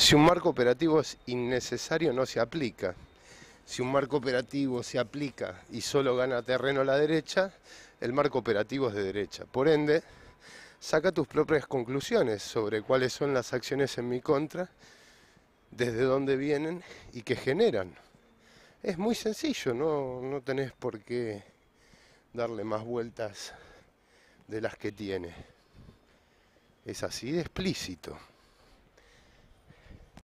Si un marco operativo es innecesario, no se aplica. Si un marco operativo se aplica y solo gana terreno a la derecha, el marco operativo es de derecha. Por ende, saca tus propias conclusiones sobre cuáles son las acciones en mi contra, desde dónde vienen y qué generan. Es muy sencillo, no, no tenés por qué darle más vueltas de las que tiene. Es así de explícito.